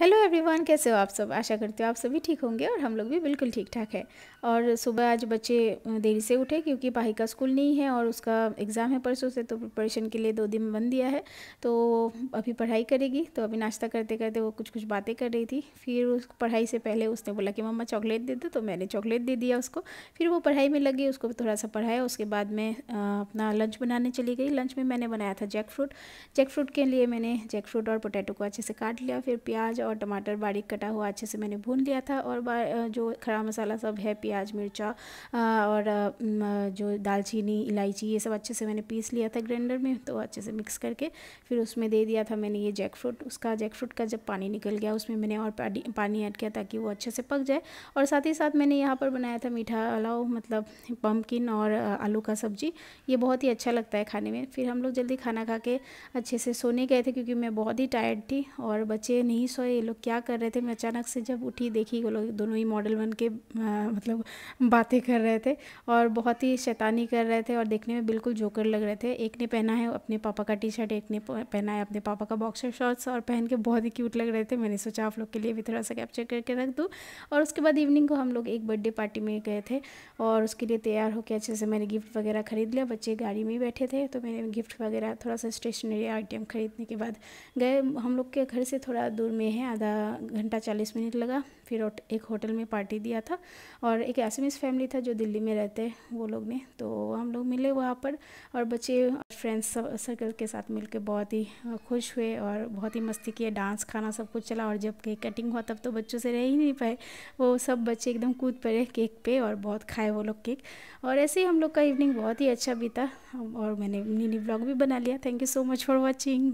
hello everyone कैसे हो आप सब आशा करते हो आप सभी ठीक होंगे और हम लोग भी बिल्कुल ठीक ठाक है और सुबह आज बच्चे देरी से उठे क्योंकि भाई का स्कूल नहीं है और उसका एग्ज़ाम है परसों से तो प्रिपरेशन के लिए दो दिन बन दिया है तो अभी पढ़ाई करेगी तो अभी नाश्ता करते करते वो कुछ कुछ बातें कर रही थी फिर उस पढ़ाई से पहले उसने बोला कि मम्मा चॉकलेट दे दो तो मैंने चॉकलेट दे दिया उसको फिर वो पढ़ाई में लगी उसको थोड़ा सा पढ़ाया उसके बाद मैं अपना लंच बनाने चली गई लंच में मैंने बनाया था जैक फ्रूट जैक फ्रूट के लिए मैंने जैक फ्रूट और पोटैटो को अच्छे से काट लिया फिर प्याज और टमाटर बारीक कटा हुआ अच्छे से मैंने भून लिया था और जो खड़ा मसाला सब है प्याज मिर्चा और जो दालचीनी इलायची ये सब अच्छे से मैंने पीस लिया था ग्राइंडर में तो अच्छे से मिक्स करके फिर उसमें दे दिया था मैंने ये जैक फ्रूट उसका जैक फ्रूट का जब पानी निकल गया उसमें मैंने और पानी ऐड किया ताकि वो अच्छे से पक जाए और साथ ही साथ मैंने यहाँ पर बनाया था मीठा अलाव मतलब पम्पकिन और आलू का सब्जी ये बहुत ही अच्छा लगता है खाने में फिर हम लोग जल्दी खाना खा के अच्छे से सोने गए थे क्योंकि मैं बहुत ही टायर्ड थी और बच्चे नहीं सोए ये लोग क्या कर रहे थे मैं अचानक से जब उठी देखी वो लोग दोनों ही मॉडल बन के आ, मतलब बातें कर रहे थे और बहुत ही शैतानी कर रहे थे और देखने में बिल्कुल जोकर लग रहे थे एक ने पहना है अपने पापा का टी शर्ट एक ने पहना है अपने पापा का बॉक्सर शॉर्ट्स और पहन के बहुत ही क्यूट लग रहे थे मैंने सोचा आप लोग के लिए भी थोड़ा सा कैप्चर करके रख दूँ और उसके बाद इवनिंग को हम लोग एक बर्थडे पार्टी में गए थे और उसके लिए तैयार होकर अच्छे से मैंने गिफ्ट वगैरह ख़रीद लिया बच्चे गाड़ी में बैठे थे तो मैंने गिफ्ट वगैरह थोड़ा सा स्टेशनरी आइटम ख़रीदने के बाद गए हम लोग के घर से थोड़ा दूर में है आधा घंटा चालीस मिनट लगा फिर एक होटल में पार्टी दिया था और एक एसमीस फैमिली था जो दिल्ली में रहते वो लोग ने तो हम लोग मिले वहाँ पर और बच्चे फ्रेंड्स सर्कल के साथ मिलकर बहुत ही खुश हुए और बहुत ही मस्ती किए डांस खाना सब कुछ चला और जब केक कटिंग हुआ तब तो बच्चों से रह ही नहीं पाए वो सब बच्चे एकदम कूद पड़े केक पे और बहुत खाए वो लोग केक और ऐसे ही हम लोग का इवनिंग बहुत ही अच्छा बीता और मैंने मिनी ब्लॉग भी बना लिया thank you so much for watching